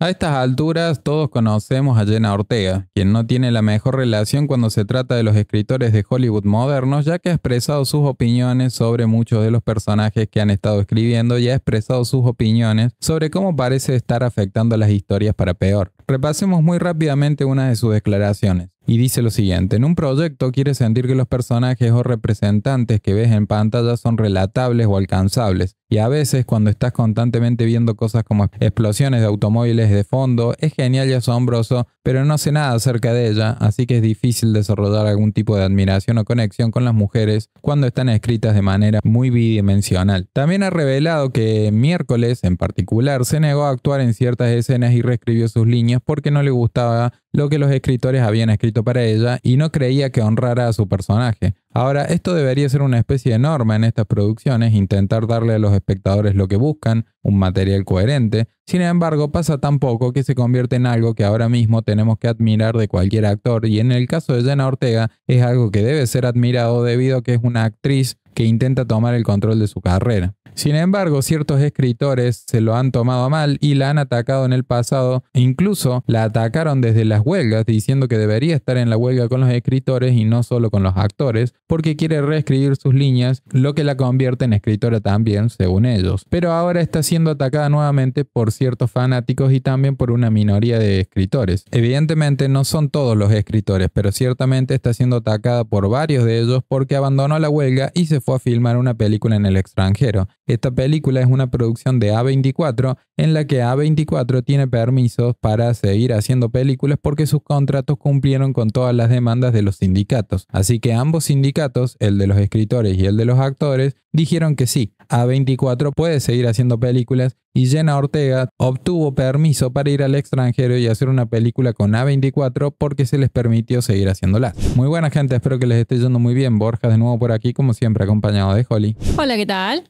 A estas alturas todos conocemos a Jenna Ortega, quien no tiene la mejor relación cuando se trata de los escritores de Hollywood modernos, ya que ha expresado sus opiniones sobre muchos de los personajes que han estado escribiendo y ha expresado sus opiniones sobre cómo parece estar afectando las historias para peor. Repasemos muy rápidamente una de sus declaraciones. Y dice lo siguiente, en un proyecto quiere sentir que los personajes o representantes que ves en pantalla son relatables o alcanzables. Y a veces cuando estás constantemente viendo cosas como explosiones de automóviles de fondo, es genial y asombroso, pero no sé nada acerca de ella, así que es difícil desarrollar algún tipo de admiración o conexión con las mujeres cuando están escritas de manera muy bidimensional. También ha revelado que miércoles en particular se negó a actuar en ciertas escenas y reescribió sus líneas porque no le gustaba lo que los escritores habían escrito para ella y no creía que honrara a su personaje. Ahora, esto debería ser una especie de norma en estas producciones, intentar darle a los espectadores lo que buscan, un material coherente. Sin embargo, pasa tan poco que se convierte en algo que ahora mismo tenemos que admirar de cualquier actor y en el caso de Jenna Ortega es algo que debe ser admirado debido a que es una actriz que intenta tomar el control de su carrera. Sin embargo, ciertos escritores se lo han tomado mal y la han atacado en el pasado e incluso la atacaron desde las huelgas diciendo que debería estar en la huelga con los escritores y no solo con los actores porque quiere reescribir sus líneas, lo que la convierte en escritora también, según ellos. Pero ahora está siendo atacada nuevamente por ciertos fanáticos y también por una minoría de escritores. Evidentemente no son todos los escritores, pero ciertamente está siendo atacada por varios de ellos porque abandonó la huelga y se fue a filmar una película en el extranjero. Esta película es una producción de A24 en la que A24 tiene permisos para seguir haciendo películas porque sus contratos cumplieron con todas las demandas de los sindicatos. Así que ambos sindicatos, el de los escritores y el de los actores, dijeron que sí, A24 puede seguir haciendo películas y Jenna Ortega obtuvo permiso para ir al extranjero y hacer una película con A24 porque se les permitió seguir haciéndolas Muy buena gente, espero que les esté yendo muy bien. Borja de nuevo por aquí, como siempre, acompañado de Holly. Hola, ¿qué tal?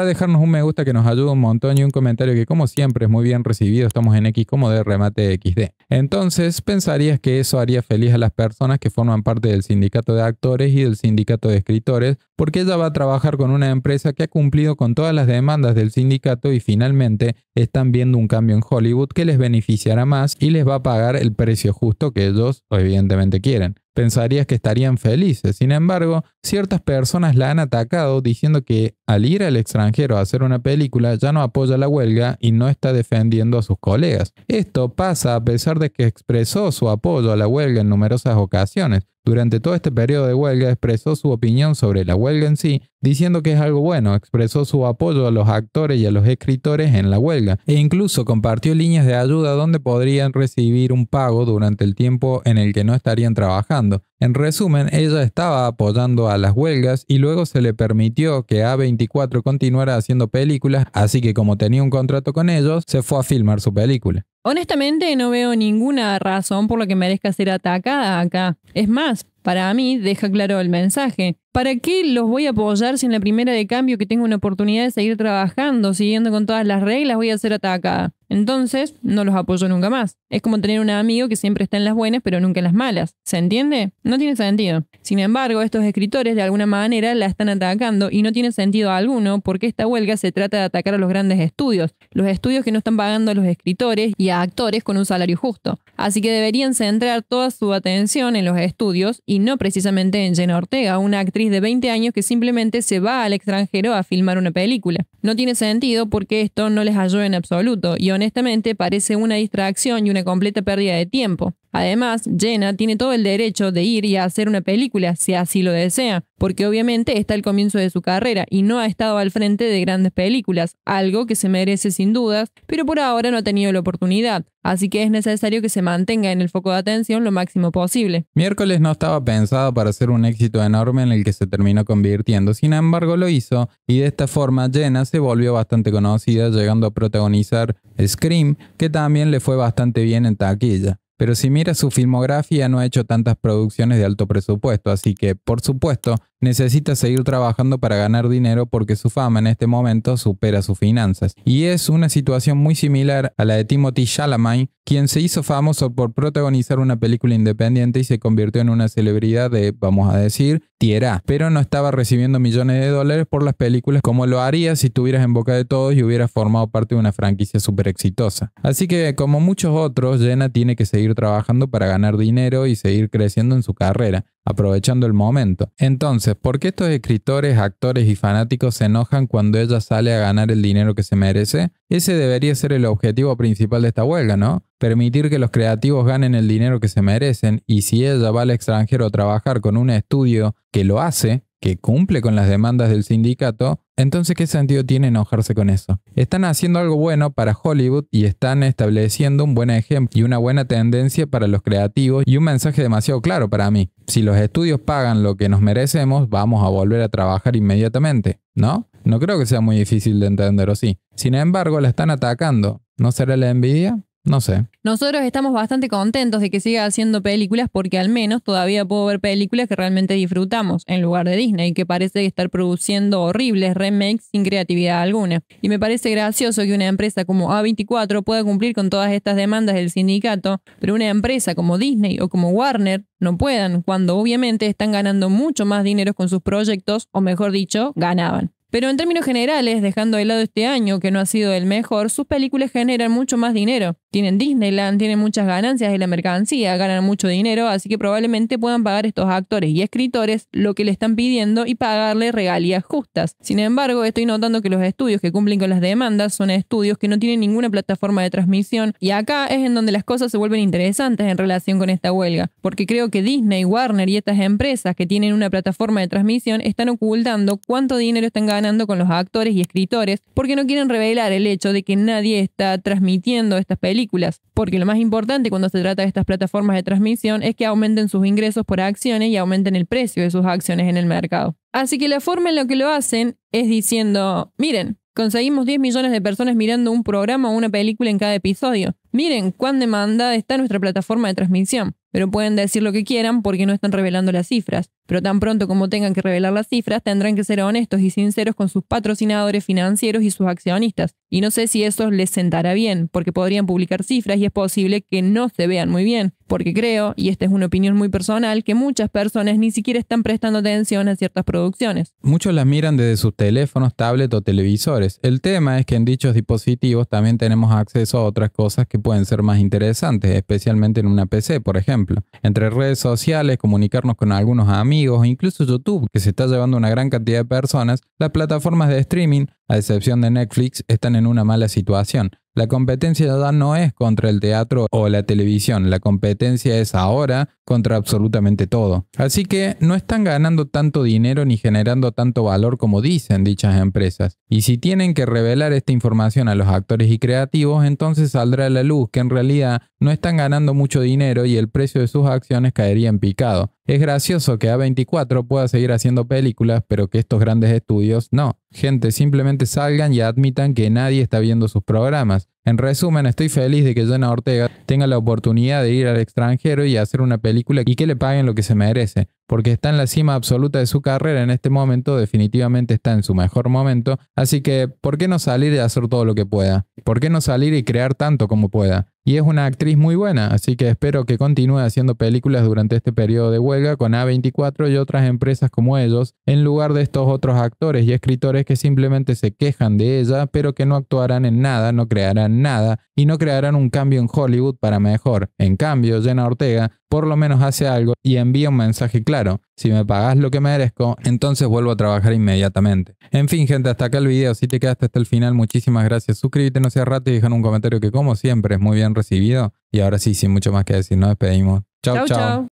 dejarnos un me gusta que nos ayuda un montón y un comentario que como siempre es muy bien recibido. Estamos en X como de remate XD. Entonces, pensarías que eso haría feliz a las personas que forman parte del sindicato de actores y del sindicato de escritores, porque ella va a trabajar con una empresa que ha cumplido con todas las demandas del sindicato y finalmente están viendo un cambio en Hollywood que les beneficiará más y les va a pagar el precio justo que ellos evidentemente quieren. Pensarías que estarían felices. Sin embargo, ciertas personas la han atacado diciendo que al ir al extranjero a hacer una película ya no apoya la huelga y no está defendiendo a sus colegas. Esto pasa a pesar de que expresó su apoyo a la huelga en numerosas ocasiones. Durante todo este periodo de huelga expresó su opinión sobre la huelga en sí diciendo que es algo bueno. Expresó su apoyo a los actores y a los escritores en la huelga e incluso compartió líneas de ayuda donde podrían recibir un pago durante el tiempo en el que no estarían trabajando. En resumen, ella estaba apoyando a las huelgas y luego se le permitió que A24 continuara haciendo películas, así que como tenía un contrato con ellos, se fue a filmar su película. Honestamente no veo ninguna razón por la que merezca ser atacada acá. Es más, para mí deja claro el mensaje. ¿Para qué los voy a apoyar si en la primera de cambio que tengo una oportunidad de seguir trabajando, siguiendo con todas las reglas, voy a ser atacada? Entonces, no los apoyo nunca más. Es como tener un amigo que siempre está en las buenas, pero nunca en las malas. ¿Se entiende? No tiene sentido. Sin embargo, estos escritores de alguna manera la están atacando y no tiene sentido alguno porque esta huelga se trata de atacar a los grandes estudios, los estudios que no están pagando a los escritores y a actores con un salario justo. Así que deberían centrar toda su atención en los estudios y no precisamente en Jenna Ortega, una actriz de 20 años que simplemente se va al extranjero a filmar una película. No tiene sentido porque esto no les ayuda en absoluto y honestamente parece una distracción y una completa pérdida de tiempo. Además, Jenna tiene todo el derecho de ir y hacer una película, si así lo desea, porque obviamente está al comienzo de su carrera y no ha estado al frente de grandes películas, algo que se merece sin dudas, pero por ahora no ha tenido la oportunidad, así que es necesario que se mantenga en el foco de atención lo máximo posible. Miércoles no estaba pensado para ser un éxito enorme en el que se terminó convirtiendo, sin embargo lo hizo, y de esta forma Jenna se volvió bastante conocida, llegando a protagonizar el Scream, que también le fue bastante bien en taquilla. Pero si mira su filmografía no ha hecho tantas producciones de alto presupuesto, así que por supuesto necesita seguir trabajando para ganar dinero porque su fama en este momento supera sus finanzas. Y es una situación muy similar a la de Timothy Chalamet, quien se hizo famoso por protagonizar una película independiente y se convirtió en una celebridad de, vamos a decir, tierra, pero no estaba recibiendo millones de dólares por las películas como lo haría si estuvieras en boca de todos y hubieras formado parte de una franquicia súper exitosa. Así que, como muchos otros, Jenna tiene que seguir trabajando para ganar dinero y seguir creciendo en su carrera aprovechando el momento. Entonces, ¿por qué estos escritores, actores y fanáticos se enojan cuando ella sale a ganar el dinero que se merece? Ese debería ser el objetivo principal de esta huelga, ¿no? Permitir que los creativos ganen el dinero que se merecen y si ella va al extranjero a trabajar con un estudio que lo hace, que cumple con las demandas del sindicato, entonces, ¿qué sentido tiene enojarse con eso? Están haciendo algo bueno para Hollywood y están estableciendo un buen ejemplo y una buena tendencia para los creativos y un mensaje demasiado claro para mí. Si los estudios pagan lo que nos merecemos, vamos a volver a trabajar inmediatamente, ¿no? No creo que sea muy difícil de entender, ¿o sí? Sin embargo, la están atacando. ¿No será la envidia? No sé. Nosotros estamos bastante contentos de que siga haciendo películas porque al menos todavía puedo ver películas que realmente disfrutamos en lugar de Disney, que parece estar produciendo horribles remakes sin creatividad alguna. Y me parece gracioso que una empresa como A24 pueda cumplir con todas estas demandas del sindicato, pero una empresa como Disney o como Warner no puedan, cuando obviamente están ganando mucho más dinero con sus proyectos, o mejor dicho, ganaban. Pero en términos generales, dejando de lado este año, que no ha sido el mejor, sus películas generan mucho más dinero. Tienen Disneyland, tienen muchas ganancias de la mercancía, ganan mucho dinero, así que probablemente puedan pagar estos actores y escritores lo que le están pidiendo y pagarle regalías justas. Sin embargo, estoy notando que los estudios que cumplen con las demandas son estudios que no tienen ninguna plataforma de transmisión y acá es en donde las cosas se vuelven interesantes en relación con esta huelga, porque creo que Disney, Warner y estas empresas que tienen una plataforma de transmisión están ocultando cuánto dinero están ganando con los actores y escritores porque no quieren revelar el hecho de que nadie está transmitiendo estas películas, porque lo más importante cuando se trata de estas plataformas de transmisión es que aumenten sus ingresos por acciones y aumenten el precio de sus acciones en el mercado. Así que la forma en la que lo hacen es diciendo, miren, Conseguimos 10 millones de personas mirando un programa o una película en cada episodio. Miren cuán demandada está nuestra plataforma de transmisión pero pueden decir lo que quieran porque no están revelando las cifras. Pero tan pronto como tengan que revelar las cifras, tendrán que ser honestos y sinceros con sus patrocinadores financieros y sus accionistas. Y no sé si eso les sentará bien, porque podrían publicar cifras y es posible que no se vean muy bien, porque creo, y esta es una opinión muy personal, que muchas personas ni siquiera están prestando atención a ciertas producciones. Muchos las miran desde sus teléfonos, tablet o televisores. El tema es que en dichos dispositivos también tenemos acceso a otras cosas que pueden ser más interesantes, especialmente en una PC, por ejemplo. Entre redes sociales, comunicarnos con algunos amigos, incluso YouTube, que se está llevando una gran cantidad de personas, las plataformas de streaming a excepción de Netflix, están en una mala situación. La competencia de Adán no es contra el teatro o la televisión, la competencia es ahora contra absolutamente todo. Así que no están ganando tanto dinero ni generando tanto valor como dicen dichas empresas. Y si tienen que revelar esta información a los actores y creativos, entonces saldrá a la luz que en realidad no están ganando mucho dinero y el precio de sus acciones caería en picado. Es gracioso que A24 pueda seguir haciendo películas, pero que estos grandes estudios no. Gente, simplemente salgan y admitan que nadie está viendo sus programas. En resumen, estoy feliz de que Jenna Ortega tenga la oportunidad de ir al extranjero y hacer una película y que le paguen lo que se merece, porque está en la cima absoluta de su carrera en este momento, definitivamente está en su mejor momento, así que ¿por qué no salir y hacer todo lo que pueda? ¿Por qué no salir y crear tanto como pueda? y es una actriz muy buena, así que espero que continúe haciendo películas durante este periodo de huelga con A24 y otras empresas como ellos, en lugar de estos otros actores y escritores que simplemente se quejan de ella, pero que no actuarán en nada, no crearán nada y no crearán un cambio en Hollywood para mejor. En cambio, Jenna Ortega por lo menos hace algo y envía un mensaje claro. Si me pagas lo que merezco, entonces vuelvo a trabajar inmediatamente. En fin, gente, hasta acá el video. Si te quedaste hasta el final, muchísimas gracias. Suscríbete, no seas rato y dejan un comentario que como siempre es muy bien recibido. Y ahora sí, sin mucho más que decir, nos despedimos. Chau, chao.